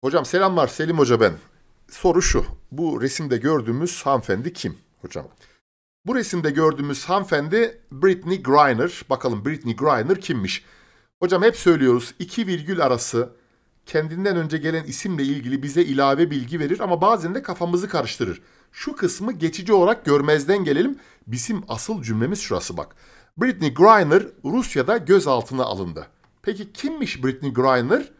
Hocam selamlar Selim Hoca ben. Soru şu. Bu resimde gördüğümüz hanımefendi kim hocam? Bu resimde gördüğümüz hanımefendi Britney Griner. Bakalım Britney Griner kimmiş? Hocam hep söylüyoruz iki virgül arası kendinden önce gelen isimle ilgili bize ilave bilgi verir ama bazen de kafamızı karıştırır. Şu kısmı geçici olarak görmezden gelelim. Bizim asıl cümlemiz şurası bak. Britney Griner Rusya'da gözaltına alındı. Peki kimmiş Britney Griner?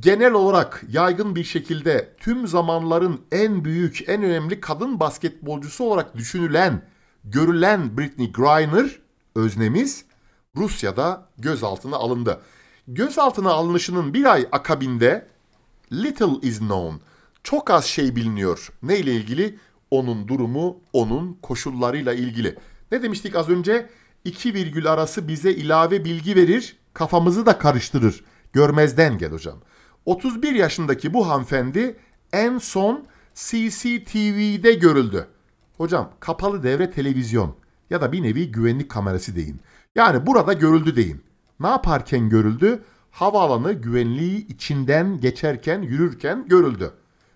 genel olarak yaygın bir şekilde tüm zamanların en büyük, en önemli kadın basketbolcusu olarak düşünülen, görülen Britney Griner öznemiz Rusya'da gözaltına alındı. Gözaltına alınışının bir ay akabinde little is known, çok az şey biliniyor. Ne ile ilgili? Onun durumu, onun koşullarıyla ilgili. Ne demiştik az önce? İki virgül arası bize ilave bilgi verir, kafamızı da karıştırır. Görmezden gel hocam. 31 yaşındaki bu hanımefendi en son CCTV'de görüldü. Hocam kapalı devre televizyon ya da bir nevi güvenlik kamerası deyin. Yani burada görüldü deyin. Ne yaparken görüldü? Havaalanı güvenliği içinden geçerken, yürürken görüldü.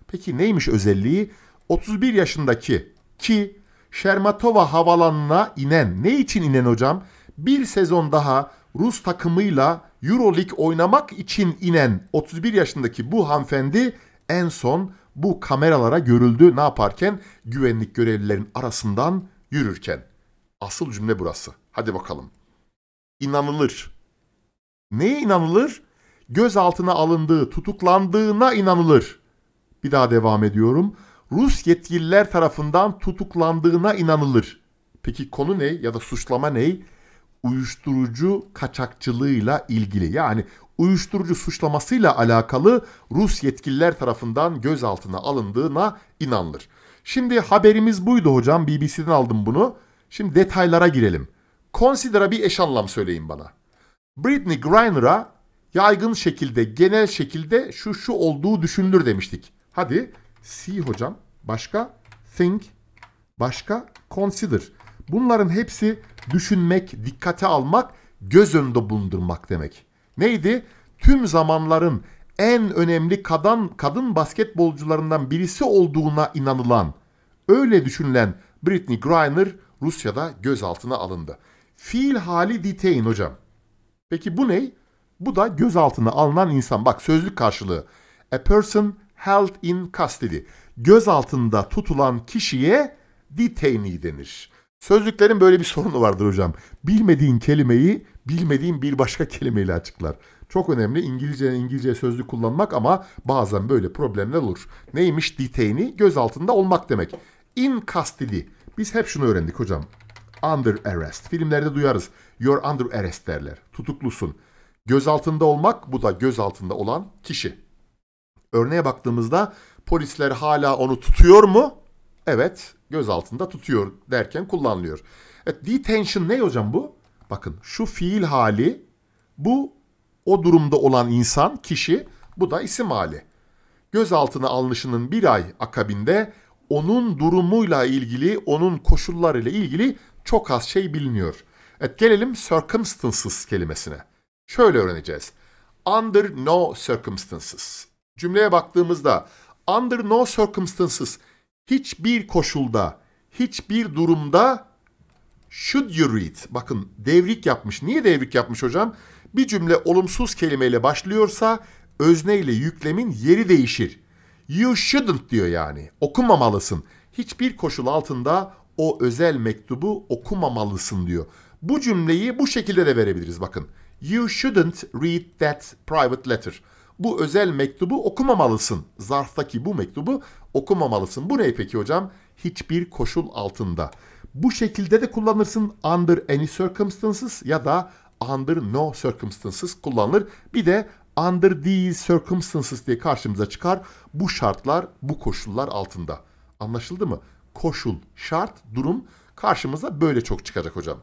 Peki neymiş özelliği? 31 yaşındaki ki Şermatova havalanına inen, ne için inen hocam? Bir sezon daha Rus takımıyla Euroleague oynamak için inen 31 yaşındaki bu hanfendi en son bu kameralara görüldü ne yaparken güvenlik görevlilerin arasından yürürken. Asıl cümle burası. Hadi bakalım. İnanılır. Neye inanılır? Gözaltına alındığı, tutuklandığına inanılır. Bir daha devam ediyorum. Rus yetkililer tarafından tutuklandığına inanılır. Peki konu ne ya da suçlama ne? uyuşturucu kaçakçılığıyla ilgili yani uyuşturucu suçlamasıyla alakalı Rus yetkililer tarafından gözaltına alındığına inanılır. Şimdi haberimiz buydu hocam BBC'den aldım bunu. Şimdi detaylara girelim. Consider'a bir eş anlam söyleyin bana. Britney Griner'a yaygın şekilde genel şekilde şu şu olduğu düşünülür demiştik. Hadi see hocam başka think başka consider. Bunların hepsi düşünmek, dikkate almak, göz önünde bulundurmak demek. Neydi? Tüm zamanların en önemli kadın, kadın basketbolcularından birisi olduğuna inanılan, öyle düşünülen Britney Griner Rusya'da gözaltına alındı. Fiil hali detain hocam. Peki bu ne? Bu da gözaltına alınan insan. Bak sözlük karşılığı. A person held in custody. Gözaltında tutulan kişiye detainee denir. Sözlüklerin böyle bir sorunu vardır hocam. Bilmediğin kelimeyi bilmediğin bir başka kelimeyle açıklar. Çok önemli İngilizce İngilizce sözlük kullanmak ama bazen böyle problemler olur. Neymiş detain'i? Göz altında olmak demek. In custody. Biz hep şunu öğrendik hocam. Under arrest. Filmlerde duyarız. You're under arrest derler. Tutuklusun. Göz altında olmak bu da göz altında olan kişi. Örneğe baktığımızda polisler hala onu tutuyor mu? Evet göz altında tutuyor derken kullanılıyor. Evet, detention ne hocam bu? Bakın şu fiil hali bu o durumda olan insan kişi bu da isim hali. Gözaltına alınışının bir ay akabinde onun durumuyla ilgili, onun koşullarıyla ilgili çok az şey biliniyor. Evet, gelelim circumstances kelimesine. Şöyle öğreneceğiz. Under no circumstances. Cümleye baktığımızda under no circumstances hiçbir koşulda, hiçbir durumda should you read? Bakın devrik yapmış. Niye devrik yapmış hocam? Bir cümle olumsuz kelimeyle başlıyorsa özneyle yüklemin yeri değişir. You shouldn't diyor yani. Okumamalısın. Hiçbir koşul altında o özel mektubu okumamalısın diyor. Bu cümleyi bu şekilde de verebiliriz bakın. You shouldn't read that private letter bu özel mektubu okumamalısın. Zarftaki bu mektubu okumamalısın. Bu ne peki hocam? Hiçbir koşul altında. Bu şekilde de kullanırsın under any circumstances ya da under no circumstances kullanılır. Bir de under these circumstances diye karşımıza çıkar. Bu şartlar, bu koşullar altında. Anlaşıldı mı? Koşul, şart, durum karşımıza böyle çok çıkacak hocam.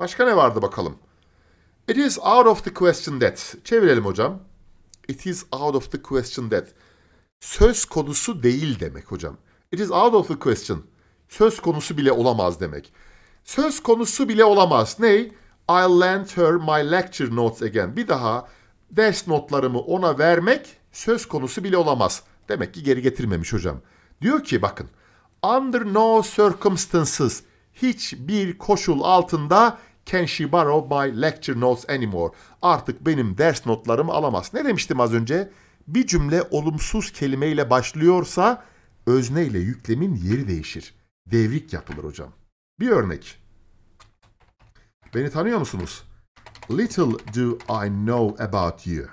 Başka ne vardı bakalım? It is out of the question that. Çevirelim hocam. It is out of the question that. Söz konusu değil demek hocam. It is out of the question. Söz konusu bile olamaz demek. Söz konusu bile olamaz. Ney? I'll lend her my lecture notes again. Bir daha ders notlarımı ona vermek söz konusu bile olamaz. Demek ki geri getirmemiş hocam. Diyor ki bakın. Under no circumstances hiçbir koşul altında Can she borrow my lecture notes anymore? Artık benim ders notlarımı alamaz. Ne demiştim az önce? Bir cümle olumsuz kelimeyle başlıyorsa özne ile yüklemin yeri değişir. Devrik yapılır hocam. Bir örnek. Beni tanıyor musunuz? Little do I know about you.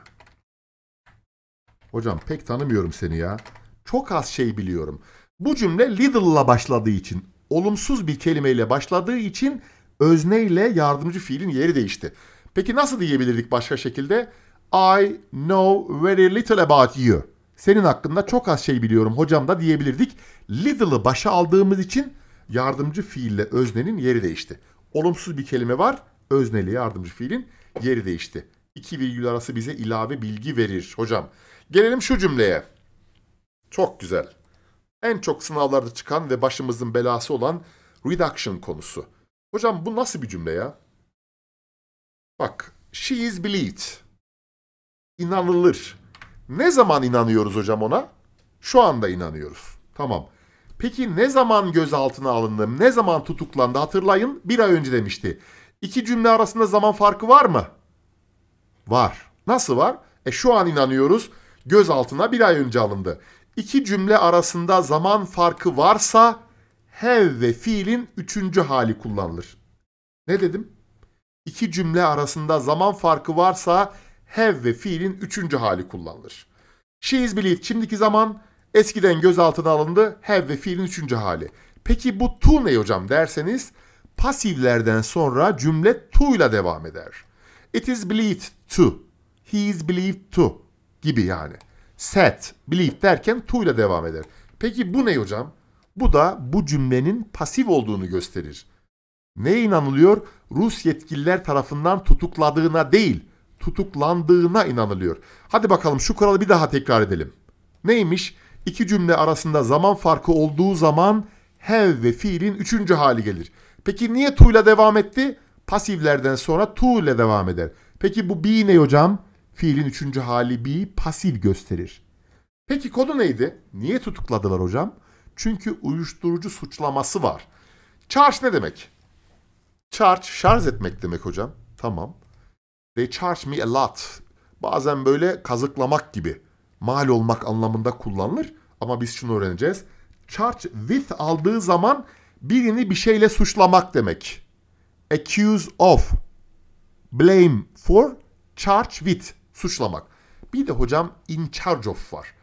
Hocam pek tanımıyorum seni ya. Çok az şey biliyorum. Bu cümle little ile başladığı için, olumsuz bir kelimeyle başladığı için özne ile yardımcı fiilin yeri değişti. Peki nasıl diyebilirdik başka şekilde? I know very little about you. Senin hakkında çok az şey biliyorum hocam da diyebilirdik. Little'ı başa aldığımız için yardımcı fiille öznenin yeri değişti. Olumsuz bir kelime var. Özneli yardımcı fiilin yeri değişti. İki virgül arası bize ilave bilgi verir hocam. Gelelim şu cümleye. Çok güzel. En çok sınavlarda çıkan ve başımızın belası olan reduction konusu. Hocam bu nasıl bir cümle ya? Bak, she is believed. İnanılır. Ne zaman inanıyoruz hocam ona? Şu anda inanıyoruz. Tamam. Peki ne zaman gözaltına alındı? Ne zaman tutuklandı? Hatırlayın bir ay önce demişti. İki cümle arasında zaman farkı var mı? Var. Nasıl var? E şu an inanıyoruz gözaltına bir ay önce alındı. İki cümle arasında zaman farkı varsa have ve fiilin üçüncü hali kullanılır. Ne dedim? İki cümle arasında zaman farkı varsa have ve fiilin üçüncü hali kullanılır. She is believed şimdiki zaman eskiden gözaltına alındı have ve fiilin üçüncü hali. Peki bu to ne hocam derseniz pasivlerden sonra cümle to ile devam eder. It is believed to, he is believed to gibi yani. Set, believed derken to ile devam eder. Peki bu ne hocam? Bu da bu cümlenin pasif olduğunu gösterir. Ne inanılıyor? Rus yetkililer tarafından tutukladığına değil, tutuklandığına inanılıyor. Hadi bakalım şu kuralı bir daha tekrar edelim. Neymiş? İki cümle arasında zaman farkı olduğu zaman have ve fiilin üçüncü hali gelir. Peki niye to ile devam etti? Pasivlerden sonra to ile devam eder. Peki bu be ne hocam? Fiilin üçüncü hali be pasif gösterir. Peki konu neydi? Niye tutukladılar hocam? Çünkü uyuşturucu suçlaması var. Charge ne demek? Charge, şarj etmek demek hocam. Tamam. They charge me a lot. Bazen böyle kazıklamak gibi. Mal olmak anlamında kullanılır. Ama biz şunu öğreneceğiz. Charge with aldığı zaman birini bir şeyle suçlamak demek. Accuse of, blame for, charge with, suçlamak. Bir de hocam in charge of var.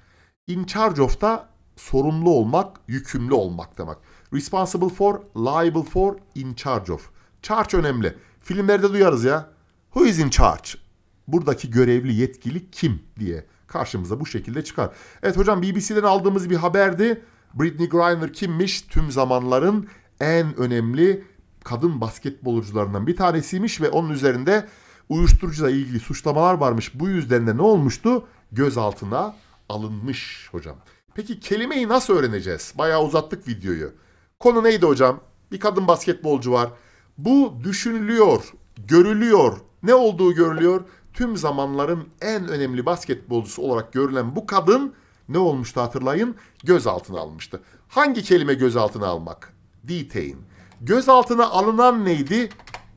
In charge of da sorumlu olmak, yükümlü olmak demek. Responsible for, liable for, in charge of. Charge önemli. Filmlerde duyarız ya. Who is in charge? Buradaki görevli yetkili kim diye karşımıza bu şekilde çıkar. Evet hocam BBC'den aldığımız bir haberdi. Britney Griner kimmiş? Tüm zamanların en önemli kadın basketbolcularından bir tanesiymiş ve onun üzerinde uyuşturucuyla ilgili suçlamalar varmış. Bu yüzden de ne olmuştu? Gözaltına alınmış hocam. Peki kelimeyi nasıl öğreneceğiz? Bayağı uzattık videoyu. Konu neydi hocam? Bir kadın basketbolcu var. Bu düşünülüyor, görülüyor. Ne olduğu görülüyor. Tüm zamanların en önemli basketbolcusu olarak görülen bu kadın ne olmuştu hatırlayın? Gözaltına almıştı. Hangi kelime gözaltına almak? Detain. Gözaltına alınan neydi?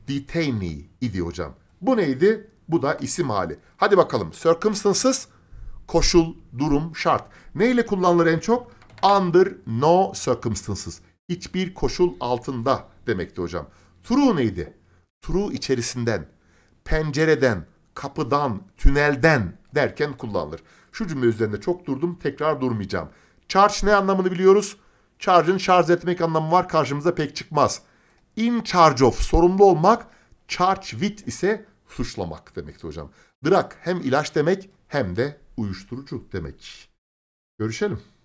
Detainee idi hocam. Bu neydi? Bu da isim hali. Hadi bakalım. Circumstances koşul, durum, şart. Ne ile kullanılır en çok? Under no circumstances. Hiçbir koşul altında demekti hocam. True neydi? True içerisinden, pencereden, kapıdan, tünelden derken kullanılır. Şu cümle üzerinde çok durdum, tekrar durmayacağım. Charge ne anlamını biliyoruz? Charge'ın şarj etmek anlamı var, karşımıza pek çıkmaz. In charge of, sorumlu olmak, charge with ise suçlamak demekti hocam. Drug hem ilaç demek hem de uyuşturucu demek. Görüşelim.